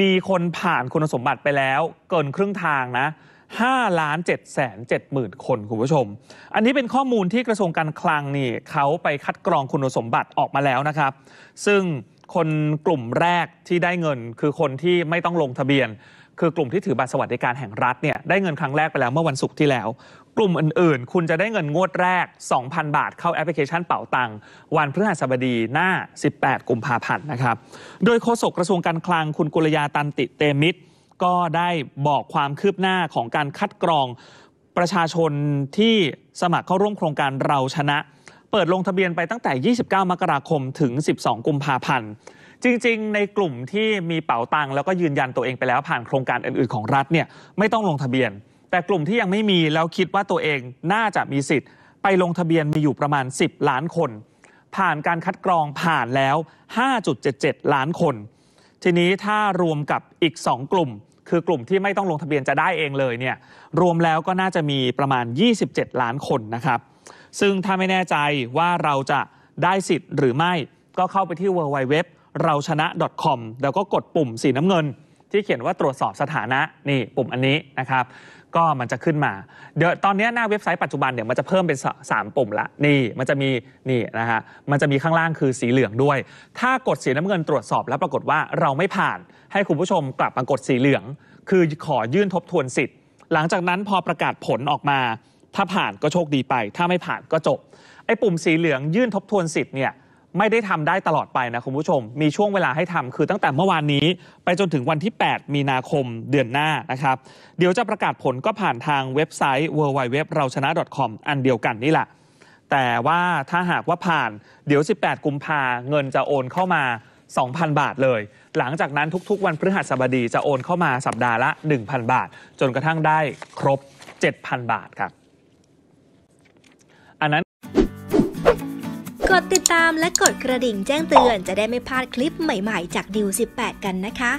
มีคนผ่านคุณสมบัติไปแล้ว เกินครึ่งทางนะ5ล้าน7แสน7ื่นคนคุณผู้ชม อันนี้เป็นข้อมูลที่กระทรวงการคลังนี่ เขาไปคัดกรองคุณสมบัติออกมาแล้วนะครับ ซึ่งคนกลุ่มแรกที่ได้เงินคือคนที่ไม่ต้องลงทะเบียนคือกลุ่มที่ถือบัตรสวัสดิการแห่งรัฐเนี่ยได้เงินครั้งแรกไปแล้วเมื่อวันศุกร์ที่แล้ว กลุ่มอื่นๆ คุณจะได้เงินงวดแรก 2,000 บาทเข้าแอปพลิเคชันเป๋าตังวันพฤหัสบดีหน้า 18 กุมภาพันธ์นะครับโดยโฆษกกระทรวงการคลังคุณกุลยาตันติเตมิตรก็ได้บอกความคืบหน้าของการคัดกรองประชาชนที่สมัครเข้าร่วมโครงการเราชนะ เปิดลงทะเบียนไปตั้งแต่ 29 มกราคมถึง 12 กุมภาพันธ์จริงๆ ในกลุ่มที่มีเป๋าตังแล้วก็ยืนยันตัวเองไปแล้ว ผ่านโครงการอื่นๆของรัฐเนี่ยไม่ต้องลงทะเบียน แต่กลุ่มที่ยังไม่มีแล้วคิดว่าตัวเองน่าจะมีสิทธิ์ ไปลงทะเบียนมีอยู่ประมาณ 10 ล้านคน ผ่านการคัดกรองผ่านแล้ว 5.77 ล้านคน ทีนี้ถ้ารวมกับอีก 2 กลุ่ม คือกลุ่มที่ไม่ต้องลงทะเบียนจะได้เองเลยเนี่ยรวมแล้วก็น่าจะมีประมาณ 27 ล้านคนนะครับ ซึ่งถ้าไม่แน่ใจว่าเราจะได้สิทธิ์หรือไม่ก็เข้าไปที่ www เราชนะ .com แล้วก็กดปุ่มสีน้ำเงิน ที่เขียนว่าตรวจสอบสถานะนี่ปุ่มอันนี้นะครับ ก็มันจะขึ้นมา เดี๋ยวตอนนี้หน้าเว็บไซต์ปัจจุบันเดี๋ยวมันจะเพิ่มเป็น 3 ปุ่มละนี่มันจะมี นี่นะฮะมันจะมีข้างล่างคือสีเหลืองด้วย ถ้ากดสีน้ำเงินตรวจสอบแล้วปรากฏว่าเราไม่ผ่านให้คุณผู้ชมกลับมากดสีเหลือง คือขอยื่นทบทวนสิทธิ์ หลังจากนั้นพอประกาศผลออกมา ถ้าผ่านก็โชคดีไป ถ้าไม่ผ่านก็จบไอ้ปุ่มสีเหลืองยื่นทบทวนสิทธิ์เนี่ยไม่ได้ทำได้ตลอดไปนะ คุณผู้ชม มีช่วงเวลาให้ทำคือตั้งแต่เมื่อวานนี้ ไปจนถึงวันที่ 8 มีนาคมเดือนหน้านะครับ เดี๋ยวจะประกาศผลก็ผ่านทางเว็บไซต์ w w w เราชนะ .com อันเดียวกันนี่แหละ แต่ว่าถ้าหากว่าผ่าน เดี๋ยว 18 กุมภาเงินจะโอนเข้ามา 2,000 บาทเลย หลังจากนั้นทุกๆวันพฤหัสบดีจะโอนเข้ามาสัปดาห์ละ1,000 บาท จนกระทั่งได้ครบ 7,000บาทครับดติดตามและกดกระดิ่งแจ้งเตือนจะได้ไม่พลาดคลิปใหม่ๆจากดิว18 กันนะคะ